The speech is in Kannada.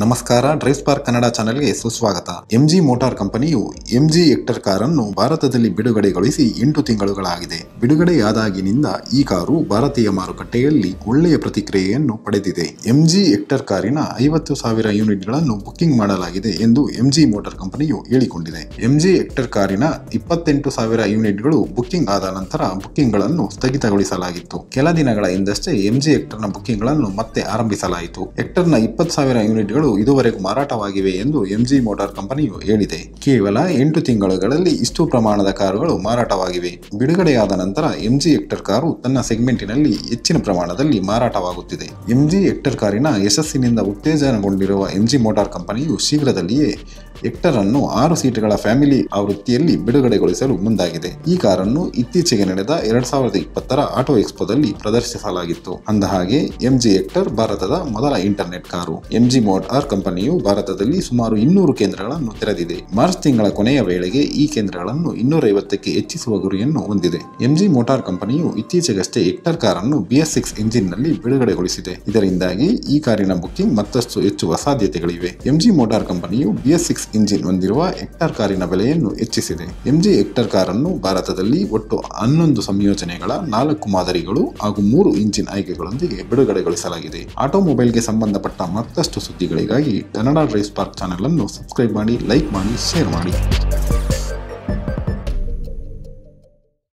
ನಮಸ್ಕಾರ ಡ್ರೈವ್ ಸ್ಪಾರ್ಕ್ ಕನ್ನಡ ಚಾನೆಲ್ಗೆ ಸುಸ್ವಾಗತ ಎಂಜಿ ಮೋಟಾರ್ ಕಂಪನಿಯು ಎಂಜಿ ಎಕ್ಟರ್ ಕಾರನ್ನು ಭಾರತದಲ್ಲಿ ಬಿಡುಗಡೆಗೊಳಿಸಿ ಎಂಟು ತಿಂಗಳುಗಳಾಗಿದೆ ಬಿಡುಗಡೆಯಾದಾಗಿನಿಂದ ಈ ಕಾರು ಭಾರತೀಯ ಮಾರುಕಟ್ಟೆಯಲ್ಲಿ ಒಳ್ಳೆಯ ಪ್ರತಿಕ್ರಿಯೆಯನ್ನು ಪಡೆದಿದೆ ಎಂಜಿ ಎಕ್ಟರ್ ಕಾರಿನ ಐವತ್ತು ಸಾವಿರ ಯೂನಿಟ್ಗಳನ್ನು ಬುಕ್ಕಿಂಗ್ ಮಾಡಲಾಗಿದೆ ಎಂದು ಎಂಜಿ ಮೋಟಾರ್ ಕಂಪನಿಯು ಹೇಳಿಕೊಂಡಿದೆ ಎಂಜಿ ಎಕ್ಟರ್ ಕಾರಿನ ಇಪ್ಪತ್ತೆಂಟು ಸಾವಿರ ಯೂನಿಟ್ಗಳು ಬುಕ್ಕಿಂಗ್ ಆದ ನಂತರ ಬುಕ್ಕಿಂಗ್ಗಳನ್ನು ಸ್ಥಗಿತಗೊಳಿಸಲಾಗಿತ್ತು ಕೆಲ ದಿನಗಳ ಹಿಂದಷ್ಟೇ ಎಂಜಿ ಎಕ್ಟರ್ನ ಬುಕ್ಕಿಂಗ್ಗಳನ್ನು ಮತ್ತೆ ಆರಂಭಿಸಲಾಯಿತು ಎಕ್ಟರ್ನ ಇಪ್ಪತ್ತು ಸಾವಿರ ಯೂನಿಟ್ಗಳು ಕಾರುಗಳು ಇದುವರೆಗೂ ಮಾರಾಟವಾಗಿವೆ ಎಂದು ಎಂಜಿ ಮೋಟಾರ್ ಕಂಪನಿಯು ಹೇಳಿದೆ ಕೇವಲ ಎಂಟು ತಿಂಗಳುಗಳಲ್ಲಿ ಇಷ್ಟು ಪ್ರಮಾಣದ ಕಾರುಗಳು ಮಾರಾಟವಾಗಿವೆ ಬಿಡುಗಡೆಯಾದ ನಂತರ ಎಂಜಿ ಎಕ್ಟರ್ ಕಾರು ತನ್ನ ಸೆಗ್ಮೆಂಟಿನಲ್ಲಿ ಹೆಚ್ಚಿನ ಪ್ರಮಾಣದಲ್ಲಿ ಮಾರಾಟವಾಗುತ್ತಿದೆ ಎಂಜಿ ಎಕ್ಟರ್ ಕಾರಿನ ಯಶಸ್ಸಿನಿಂದ ಉತ್ತೇಜನಗೊಂಡಿರುವ ಎಂಜಿ ಮೋಟಾರ್ ಕಂಪನಿಯು ಶೀಘ್ರದಲ್ಲಿಯೇ ಅನ್ನು ಆರು ಸೀಟುಗಳ ಫ್ಯಾಮಿಲಿ ಆವೃತ್ತಿಯಲ್ಲಿ ಬಿಡುಗಡೆಗೊಳಿಸಲು ಮುಂದಾಗಿದೆ ಈ ಕಾರನ್ನು ಇತ್ತೀಚೆಗೆ ನಡೆದ ಎರಡ್ ಸಾವಿರದ ಇಪ್ಪತ್ತರ ಆಟೋ ಎಕ್ಸ್ಪೋದಲ್ಲಿ ಪ್ರದರ್ಶಿಸಲಾಗಿತ್ತು ಅಂದಹಾಗೆ ಎಂಜಿ ಎಕ್ಟರ್ ಭಾರತದ ಮೊದಲ ಇಂಟರ್ನೆಟ್ ಕಾರು ಎಂಜಿ ಮೋಟಾರ್ ಕಂಪನಿಯು ಭಾರತದಲ್ಲಿ ಸುಮಾರು ಇನ್ನೂರು ಕೇಂದ್ರಗಳನ್ನು ತೆರೆದಿದೆ ಮಾರ್ಚ್ ತಿಂಗಳ ಕೊನೆಯ ವೇಳೆಗೆ ಈ ಕೇಂದ್ರಗಳನ್ನು ಐವತ್ತಕ್ಕೆ ಹೆಚ್ಚಿಸುವ ಗುರಿಯನ್ನು ಹೊಂದಿದೆ ಎಂಜಿ ಮೋಟಾರ್ ಕಂಪನಿಯು ಇತ್ತೀಚೆಗಷ್ಟೇ ಎಕ್ಟರ್ ಕಾರನ್ನು ಬಿಎಸ್ ಸಿಕ್ಸ್ ಎಂಜಿನ್ ನಲ್ಲಿ ಬಿಡುಗಡೆಗೊಳಿಸಿದೆ ಇದರಿಂದಾಗಿ ಈ ಕಾರಿನ ಬುಕ್ಕಿಂಗ್ ಮತ್ತಷ್ಟು ಹೆಚ್ಚುವ ಸಾಧ್ಯತೆಗಳಿವೆ ಎಂಜಿ ಮೋಟಾರ್ ಕಂಪನಿಯು ಬಿಎಸ್ ಸಿಕ್ಸ್ ಇಂಜಿನ್ ಹೊಂದಿರುವ ಎಕ್ಟರ್ ಕಾರಿನ ಬೆಲೆಯನ್ನು ಹೆಚ್ಚಿಸಿದೆ ಎಂಜಿ ಎಕ್ಟರ್ ಕಾರನ್ನು ಭಾರತದಲ್ಲಿ ಒಟ್ಟು ಹನ್ನೊಂದು ಸಂಯೋಜನೆಗಳ ನಾಲ್ಕು ಮಾದರಿಗಳು ಹಾಗೂ ಮೂರು ಇಂಜಿನ್ ಆಯ್ಕೆಗಳೊಂದಿಗೆ ಬಿಡುಗಡೆಗೊಳಿಸಲಾಗಿದೆ ಆಟೋಮೊಬೈಲ್ಗೆ ಸಂಬಂಧಪಟ್ಟ ಮತ್ತಷ್ಟು ಸುದ್ದಿಗಳಿಗಾಗಿ ಕನ್ನಡ ರೈಸ್ ಪಾರ್ಕ್ ಚಾನೆಲ್ ಅನ್ನು ಸಬ್ಸ್ಕ್ರೈಬ್ ಮಾಡಿ ಲೈಕ್ ಮಾಡಿ ಶೇರ್ ಮಾಡಿ